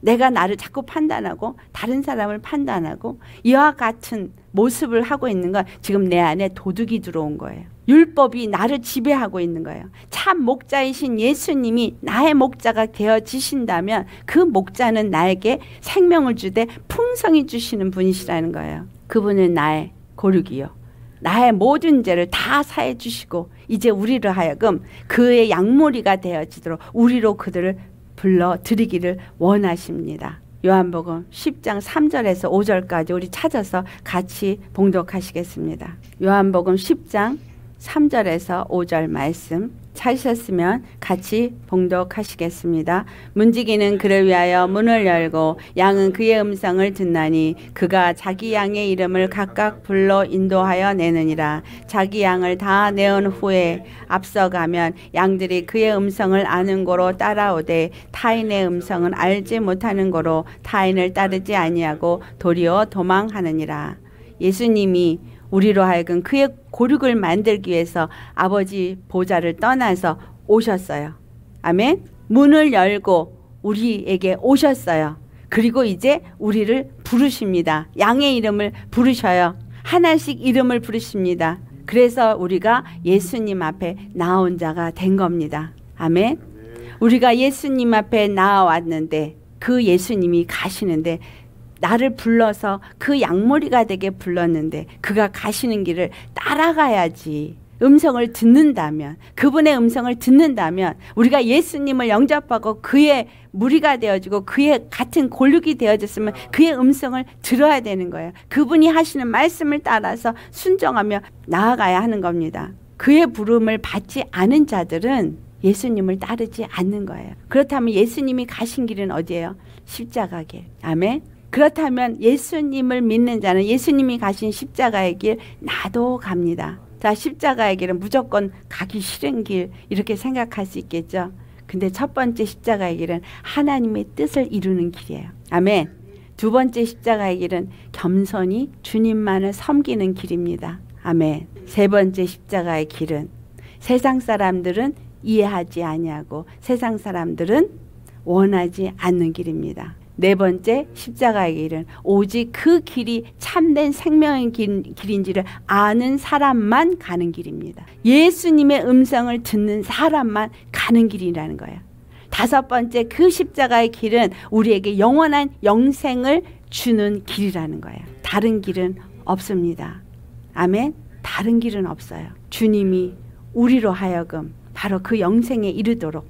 내가 나를 자꾸 판단하고 다른 사람을 판단하고 이와 같은 모습을 하고 있는 건 지금 내 안에 도둑이 들어온 거예요. 율법이 나를 지배하고 있는 거예요. 참 목자이신 예수님이 나의 목자가 되어지신다면 그 목자는 나에게 생명을 주되 풍성히 주시는 분이시라는 거예요. 그분은 나의 고륙이요. 나의 모든 죄를 다 사해 주시고 이제 우리를 하여금 그의 양머리가 되어지도록 우리로 그들을 불러 드리기를 원하십니다. 요한복음 10장 3절에서 5절까지 우리 찾아서 같이 봉독하시겠습니다. 요한복음 10장 3절에서 5절 말씀 찾으셨으면 같이 봉독하시겠습니다. 문지기는 그를 위하여 문을 열고 양은 그의 음성을 듣나니 그가 자기 양의 이름을 각각 불러 인도하여 내느니라. 자기 양을 다 내온 후에 앞서가면 양들이 그의 음성을 아는 고로 따라오되 타인의 음성은 알지 못하는 고로 타인을 따르지 아니하고 도리어 도망하느니라. 예수님이 우리로 하여금 그의 고륙을 만들기 위해서 아버지 보좌를 떠나서 오셨어요. 아멘. 문을 열고 우리에게 오셨어요. 그리고 이제 우리를 부르십니다. 양의 이름을 부르셔요. 하나씩 이름을 부르십니다. 그래서 우리가 예수님 앞에 나온 자가 된 겁니다. 아멘. 우리가 예수님 앞에 나왔는데 그 예수님이 가시는데 나를 불러서 그 양머리가 되게 불렀는데 그가 가시는 길을 따라가야지. 음성을 듣는다면 그분의 음성을 듣는다면 우리가 예수님을 영접하고 그의 무리가 되어지고 그의 같은 골육이 되어졌으면 그의 음성을 들어야 되는 거예요. 그분이 하시는 말씀을 따라서 순종하며 나아가야 하는 겁니다. 그의 부름을 받지 않은 자들은 예수님을 따르지 않는 거예요. 그렇다면 예수님이 가신 길은 어디예요? 십자가 길. 아멘. 그렇다면 예수님을 믿는 자는 예수님이 가신 십자가의 길 나도 갑니다. 자, 십자가의 길은 무조건 가기 싫은 길 이렇게 생각할 수 있겠죠. 근데 첫 번째 십자가의 길은 하나님의 뜻을 이루는 길이에요. 아멘. 두 번째 십자가의 길은 겸손히 주님만을 섬기는 길입니다. 아멘. 세 번째 십자가의 길은 세상 사람들은 이해하지 아니하고 세상 사람들은 원하지 않는 길입니다. 네 번째 십자가의 길은 오직 그 길이 참된 생명의 길, 길인지를 아는 사람만 가는 길입니다. 예수님의 음성을 듣는 사람만 가는 길이라는 거예요. 다섯 번째 그 십자가의 길은 우리에게 영원한 영생을 주는 길이라는 거예요. 다른 길은 없습니다. 아멘. 다른 길은 없어요. 주님이 우리로 하여금 바로 그 영생에 이르도록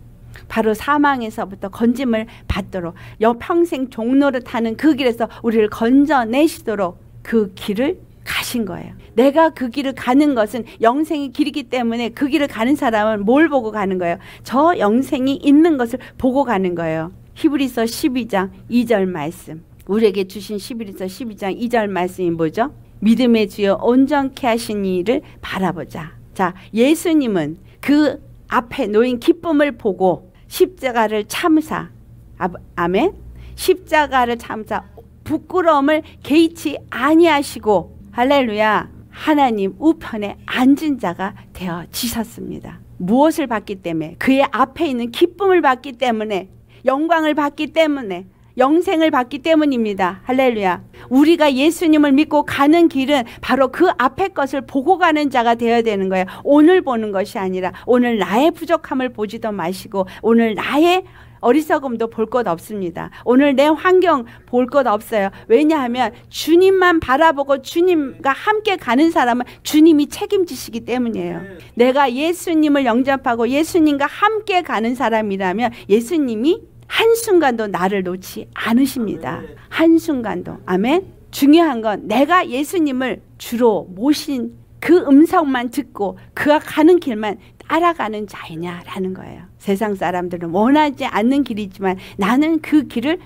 바로 사망에서부터 건짐을 받도록 여평생 종노릇하는 그 길에서 우리를 건져내시도록 그 길을 가신 거예요. 내가 그 길을 가는 것은 영생의 길이기 때문에 그 길을 가는 사람은 뭘 보고 가는 거예요? 저 영생이 있는 것을 보고 가는 거예요. 히브리서 12장 2절 말씀. 우리에게 주신 히브리서 12장 2절 말씀이 뭐죠? 믿음의 주여 온전케 하신 이를 바라보자. 자, 예수님은 그 앞에 놓인 기쁨을 보고 십자가를 참사 아, 아멘 십자가를 참사 부끄러움을 개의치 아니하시고 할렐루야 하나님 우편에 앉은 자가 되어지셨습니다. 무엇을 받기 때문에 그의 앞에 있는 기쁨을 받기 때문에 영광을 받기 때문에 영생을 받기 때문입니다. 할렐루야. 우리가 예수님을 믿고 가는 길은 바로 그 앞에 것을 보고 가는 자가 되어야 되는 거예요. 오늘 보는 것이 아니라 오늘 나의 부족함을 보지도 마시고 오늘 나의 어리석음도 볼 것 없습니다. 오늘 내 환경 볼 것 없어요. 왜냐하면 주님만 바라보고 주님과 함께 가는 사람은 주님이 책임지시기 때문이에요. 내가 예수님을 영접하고 예수님과 함께 가는 사람이라면 예수님이 한순간도 나를 놓지 않으십니다. 한순간도. 아멘. 중요한 건 내가 예수님을 주로 모신 그 음성만 듣고 그와 가는 길만 따라가는 자이냐라는 거예요. 세상 사람들은 원하지 않는 길이지만 나는 그 길을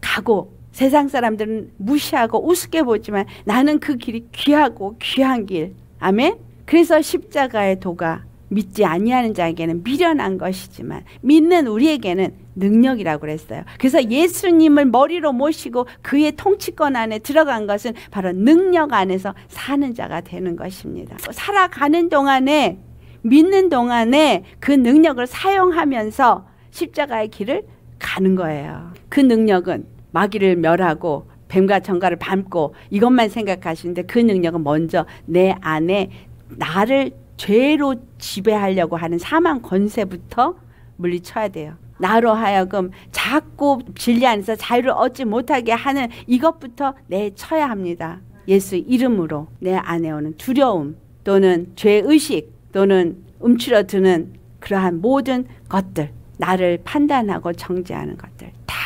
가고 세상 사람들은 무시하고 우습게 보지만 나는 그 길이 귀하고 귀한 길. 아멘. 그래서 십자가의 도가 믿지 아니하는 자에게는 미련한 것이지만 믿는 우리에게는 능력이라고 그랬어요. 그래서 예수님을 머리로 모시고 그의 통치권 안에 들어간 것은 바로 능력 안에서 사는 자가 되는 것입니다. 살아가는 동안에 믿는 동안에 그 능력을 사용하면서 십자가의 길을 가는 거예요. 그 능력은 마귀를 멸하고 뱀과 정가를 밟고 이것만 생각하시는데 그 능력은 먼저 내 안에 나를 죄로 지배하려고 하는 사망 권세부터 물리쳐야 돼요. 나로 하여금 자꾸 진리 안에서 자유를 얻지 못하게 하는 이것부터 내쳐야 합니다. 예수 이름으로 내 안에 오는 두려움 또는 죄의식 또는 움츠러드는 그러한 모든 것들 나를 판단하고 정죄하는 것들 다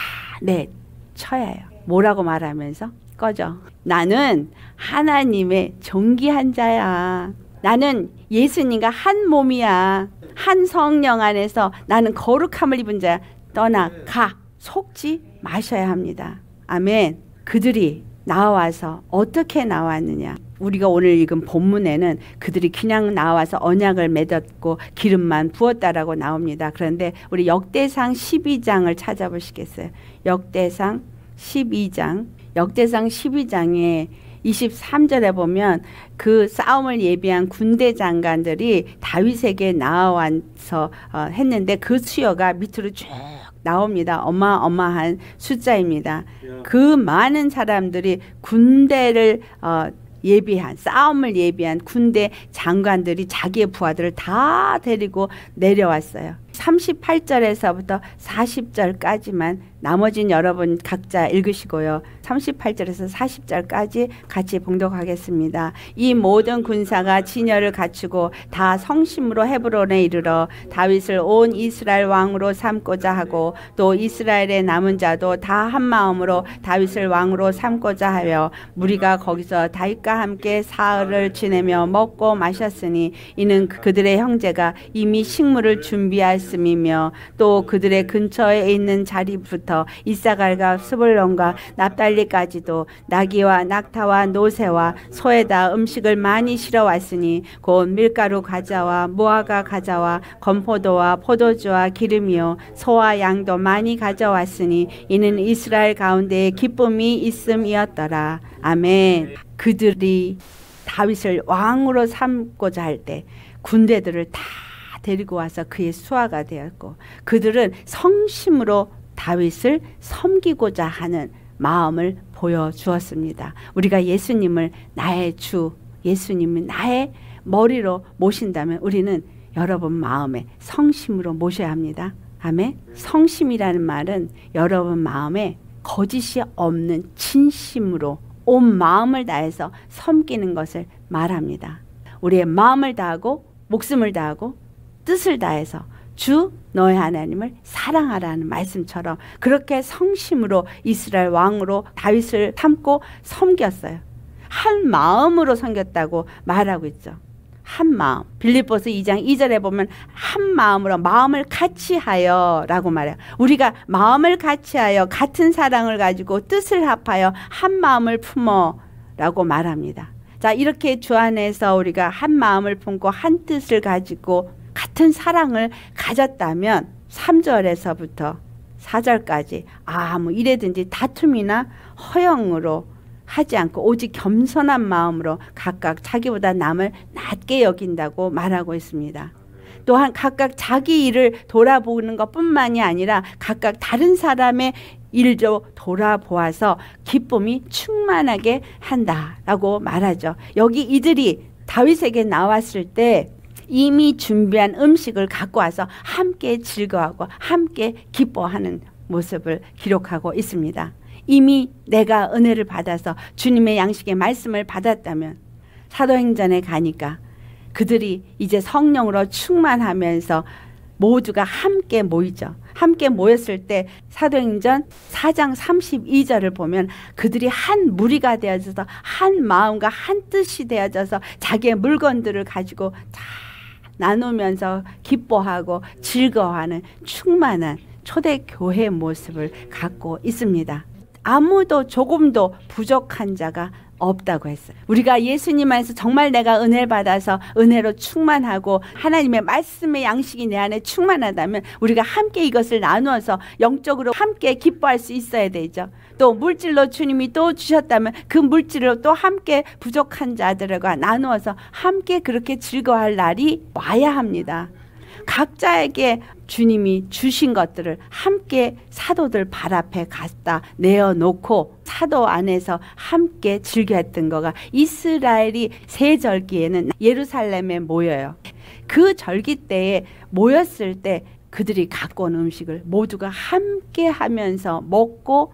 내쳐야 해요. 뭐라고 말하면서 꺼져. 나는 하나님의 존귀한 자야. 나는 예수님과 한 몸이야. 한 성령 안에서 나는 거룩함을 입은 자야. 떠나가. 네. 속지 마셔야 합니다. 아멘. 그들이 나와서 어떻게 나왔느냐. 우리가 오늘 읽은 본문에는 그들이 그냥 나와서 언약을 맺었고 기름만 부었다라고 나옵니다. 그런데 우리 역대상 12장을 찾아보시겠어요? 역대상 12장. 역대상 12장에 23절에 보면 그 싸움을 예비한 군대 장관들이 다윗에게 나와서 어, 했는데 그 수여가 밑으로 쭉 나옵니다. 어마어마한 숫자입니다. 그 많은 사람들이 군대를 어, 예비한 싸움을 예비한 군대 장관들이 자기의 부하들을 다 데리고 내려왔어요. 38절에서부터 40절까지만 나머진 여러분 각자 읽으시고요. 38절에서 40절까지 같이 봉독하겠습니다. 이 모든 군사가 진열을 갖추고 다 성심으로 헤브론에 이르러 다윗을 온 이스라엘 왕으로 삼고자 하고 또 이스라엘의 남은 자도 다 한 마음으로 다윗을 왕으로 삼고자 하여 무리가 거기서 다윗과 함께 사흘을 지내며 먹고 마셨으니 이는 그들의 형제가 이미 식물을 준비할 말씀이며 또 그들의 근처에 있는 자리부터 이사갈과 스불론과 납달리까지도 나귀와 낙타와 노새와 소에다 음식을 많이 실어 왔으니 곧 밀가루 과자와 무화과 과자와 건포도와 포도주와 기름이요 소와 양도 많이 가져왔으니 이는 이스라엘 가운데 기쁨이 있음이었더라. 아멘. 그들이 다윗을 왕으로 삼고자 할 때 군대들을 다 데리고 와서 그의 수화가 되었고 그들은 성심으로 다윗을 섬기고자 하는 마음을 보여주었습니다. 우리가 예수님을 나의 주, 예수님을 나의 머리로 모신다면 우리는 여러분 마음에 성심으로 모셔야 합니다. 아멘. 성심이라는 말은 여러분 마음에 거짓이 없는 진심으로 온 마음을 다해서 섬기는 것을 말합니다. 우리의 마음을 다하고 목숨을 다하고 뜻을 다해서 주 너의 하나님을 사랑하라는 말씀처럼 그렇게 성심으로 이스라엘 왕으로 다윗을 삼고 섬겼어요. 한 마음으로 섬겼다고 말하고 있죠. 한 마음. 빌립보스 2장 2절에 보면 한 마음으로 마음을 같이 하여라고 말해요. 우리가 마음을 같이 하여 같은 사랑을 가지고 뜻을 합하여 한 마음을 품어라고 말합니다. 자, 이렇게 주 안에서 우리가 한 마음을 품고 한 뜻을 가지고 같은 사랑을 가졌다면 3절에서부터 4절까지 아뭐 이래든지 다툼이나 허영으로 하지 않고 오직 겸손한 마음으로 각각 자기보다 남을 낮게 여긴다고 말하고 있습니다. 또한 각각 자기 일을 돌아보는 것뿐만이 아니라 각각 다른 사람의 일도 돌아보아서 기쁨이 충만하게 한다라고 말하죠. 여기 이들이 다윗에게 나왔을 때 이미 준비한 음식을 갖고 와서 함께 즐거워하고 함께 기뻐하는 모습을 기록하고 있습니다. 이미 내가 은혜를 받아서 주님의 양식의 말씀을 받았다면 사도행전에 가니까 그들이 이제 성령으로 충만하면서 모두가 함께 모이죠. 함께 모였을 때 사도행전 4장 32절을 보면 그들이 한 무리가 되어져서 한 마음과 한 뜻이 되어져서 자기의 물건들을 가지고 다 나누면서 기뻐하고 즐거워하는 충만한 초대교회 모습을 갖고 있습니다. 아무도 조금도 부족한 자가 없다고 했어요. 우리가 예수님 안에서 정말 내가 은혜를 받아서 은혜로 충만하고 하나님의 말씀의 양식이 내 안에 충만하다면 우리가 함께 이것을 나누어서 영적으로 함께 기뻐할 수 있어야 되죠. 또 물질로 주님이 또 주셨다면 그 물질로 또 함께 부족한 자들과 나누어서 함께 그렇게 즐거워할 날이 와야 합니다. 각자에게 주님이 주신 것들을 함께 사도들 발 앞에 갖다 내어놓고 사도 안에서 함께 즐겼던 거가 이스라엘이 세절기에는 예루살렘에 모여요. 그 절기 때에 모였을 때 그들이 갖고 온 음식을 모두가 함께 하면서 먹고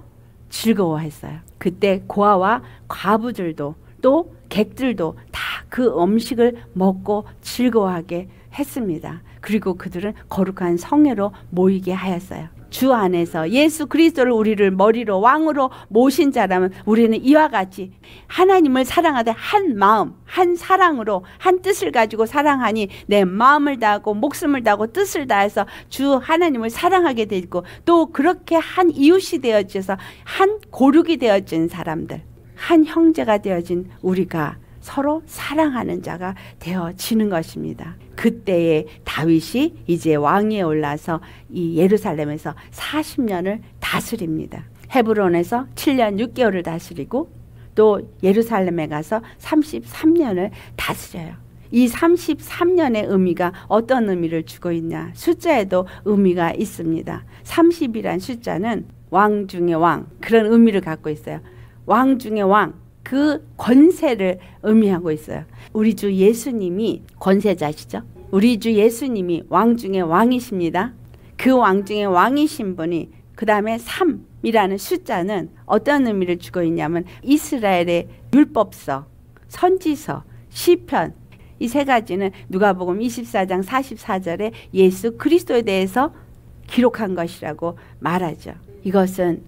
즐거워했어요. 그때 고아와 과부들도 또 객들도 다 그 음식을 먹고 즐거워하게 했습니다. 그리고 그들은 거룩한 성회로 모이게 하였어요. 주 안에서 예수 그리스도를 우리를 머리로 왕으로 모신 자라면 우리는 이와 같이 하나님을 사랑하되 한 마음, 한 사랑으로 한 뜻을 가지고 사랑하니 내 마음을 다하고 목숨을 다하고 뜻을 다해서 주 하나님을 사랑하게 되고 또 그렇게 한 이웃이 되어져서 한 고륙이 되어진 사람들, 한 형제가 되어진 우리가 서로 사랑하는 자가 되어지는 것입니다. 그때에 다윗이 이제 왕위에 올라서 이 예루살렘에서 40년을 다스립니다. 헤브론에서 7년 6개월을 다스리고 또 예루살렘에 가서 33년을 다스려요. 이 33년의 의미가 어떤 의미를 주고 있냐? 숫자에도 의미가 있습니다. 30이란 숫자는 왕 중의 왕 그런 의미를 갖고 있어요. 왕 중의 왕그 권세를 의미하고 있어요. 우리 주 예수님이 권세자시죠. 우리 주 예수님이 왕 중에 왕이십니다. 그 왕 중에 왕이신 분이 그 다음에 3이라는 숫자는 어떤 의미를 주고 있냐면 이스라엘의 율법서, 선지서, 시편 이 세 가지는 누가복음 24장 44절에 예수 그리스도에 대해서 기록한 것이라고 말하죠. 이것은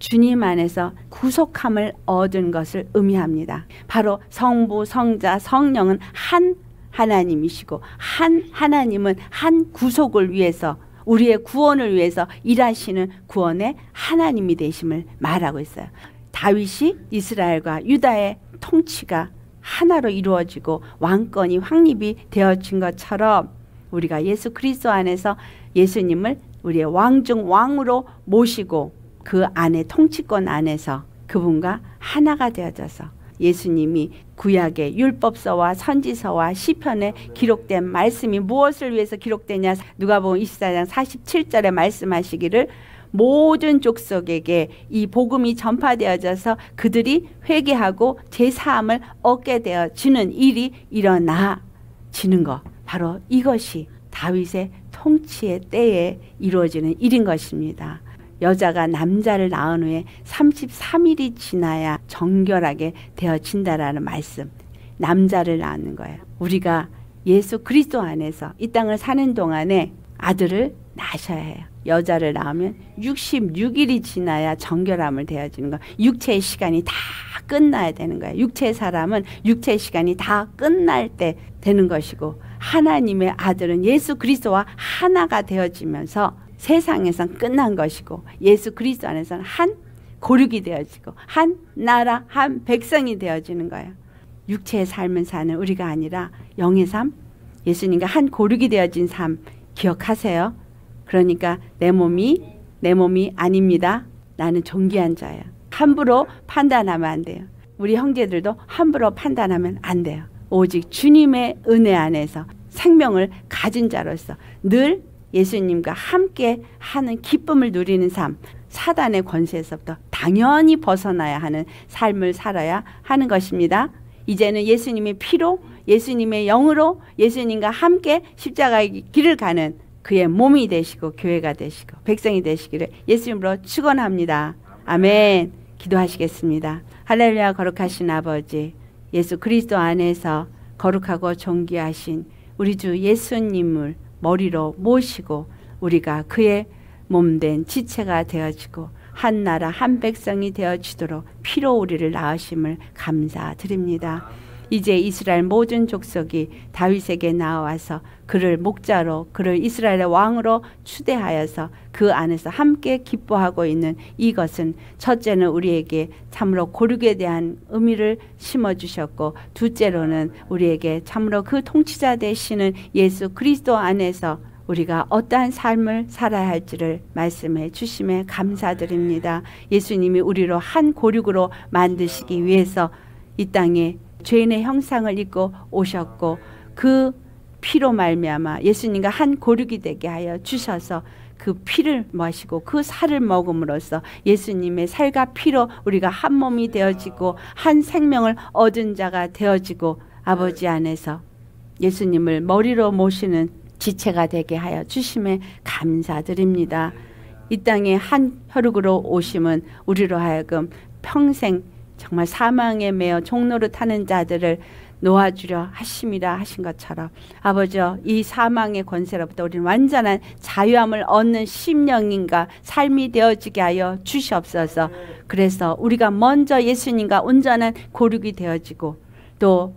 주님 안에서 구속함을 얻은 것을 의미합니다. 바로 성부, 성자, 성령은 한 하나님이시고 한 하나님은 한 구속을 위해서 우리의 구원을 위해서 일하시는 구원의 하나님이 되심을 말하고 있어요. 다윗이 이스라엘과 유다의 통치가 하나로 이루어지고 왕권이 확립이 되어진 것처럼 우리가 예수 그리스도 안에서 예수님을 우리의 왕 중 왕으로 모시고 그 안에 통치권 안에서 그분과 하나가 되어져서 예수님이 구약의 율법서와 선지서와 시편에 기록된 말씀이 무엇을 위해서 기록되냐 누가복음 24장 47절에 말씀하시기를 모든 족속에게 이 복음이 전파되어져서 그들이 회개하고 제 사함을 얻게 되어지는 일이 일어나지는 것 바로 이것이 다윗의 통치의 때에 이루어지는 일인 것입니다. 여자가 남자를 낳은 후에 33일이 지나야 정결하게 되어진다라는 말씀. 남자를 낳는 거예요. 우리가 예수 그리스도 안에서 이 땅을 사는 동안에 아들을 낳으셔야 해요. 여자를 낳으면 66일이 지나야 정결함을 되어지는 거. 육체의 시간이 다 끝나야 되는 거예요. 육체의 사람은 육체의 시간이 다 끝날 때 되는 것이고 하나님의 아들은 예수 그리스도와 하나가 되어지면서 세상에선 끝난 것이고 예수 그리스도 안에서는 한 고륙이 되어지고 한 나라 한 백성이 되어지는 거예요. 육체의 삶을 사는 우리가 아니라 영의 삶 예수님과 한 고륙이 되어진 삶 기억하세요. 그러니까 내 몸이 내 몸이 아닙니다. 나는 존귀한 자예요. 함부로 판단하면 안 돼요. 우리 형제들도 함부로 판단하면 안 돼요. 오직 주님의 은혜 안에서 생명을 가진 자로서 늘 예수님과 함께 하는 기쁨을 누리는 삶, 사단의 권세에서부터 당연히 벗어나야 하는 삶을 살아야 하는 것입니다. 이제는 예수님의 피로, 예수님의 영으로 예수님과 함께 십자가의 길을 가는 그의 몸이 되시고 교회가 되시고 백성이 되시기를 예수님으로 축원합니다. 아멘. 기도하시겠습니다. 할렐루야 거룩하신 아버지 예수 그리스도 안에서 거룩하고 존귀하신 우리 주 예수님을 머리로 모시고 우리가 그의 몸된 지체가 되어지고 한 나라 한 백성이 되어지도록 피로 우리를 낳으심을 감사드립니다. 이제 이스라엘 모든 족속이 다윗에게 나와서 그를 목자로 그를 이스라엘의 왕으로 추대하여서 그 안에서 함께 기뻐하고 있는 이것은 첫째는 우리에게 참으로 고륙에 대한 의미를 심어 주셨고 둘째로는 우리에게 참으로 그 통치자 되시는 예수 그리스도 안에서 우리가 어떠한 삶을 살아야 할지를 말씀해 주심에 감사드립니다. 예수님이 우리로 한 고륙으로 만드시기 위해서 이 땅에 죄인의 형상을 입고 오셨고 그 피로 말미암아 예수님과 한 고륙이 되게 하여 주셔서 그 피를 마시고 그 살을 먹음으로써 예수님의 살과 피로 우리가 한 몸이 되어지고 한 생명을 얻은 자가 되어지고 아버지 안에서 예수님을 머리로 모시는 지체가 되게 하여 주심에 감사드립니다. 이 땅에 한 혈육으로 오심은 우리로 하여금 평생 정말 사망에 매어 종로를 타는 자들을 놓아주려 하심이라 하신 것처럼 아버지여 이 사망의 권세로부터 우리는 완전한 자유함을 얻는 심령인가 삶이 되어지게 하여 주시옵소서 그래서 우리가 먼저 예수님과 온전한 고륙이 되어지고 또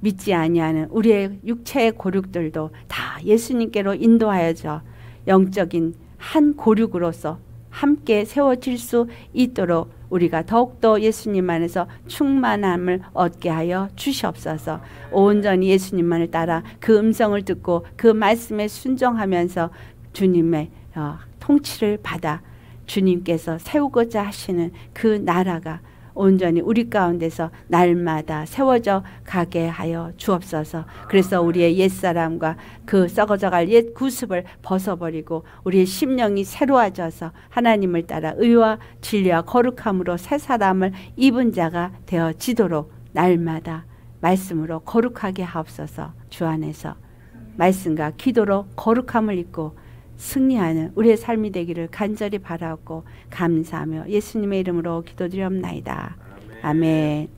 믿지 아니하는 우리의 육체의 고륙들도 다 예수님께로 인도하여져 영적인 한 고륙으로서 함께 세워질 수 있도록 우리가 더욱더 예수님 안에서 충만함을 얻게 하여 주시옵소서. 온전히 예수님만을 따라 그 음성을 듣고 그 말씀에 순종하면서 주님의 어, 통치를 받아 주님께서 세우고자 하시는 그 나라가 온전히 우리 가운데서 날마다 세워져 가게 하여 주옵소서. 그래서 우리의 옛사람과 그 썩어져 갈 옛 구습을 벗어버리고 우리의 심령이 새로워져서 하나님을 따라 의와 진리와 거룩함으로 새 사람을 입은 자가 되어지도록 날마다 말씀으로 거룩하게 하옵소서 주 안에서 말씀과 기도로 거룩함을 입고 승리하는 우리의 삶이 되기를 간절히 바라고 감사하며 예수님의 이름으로 기도드리옵나이다. 아멘. 아멘.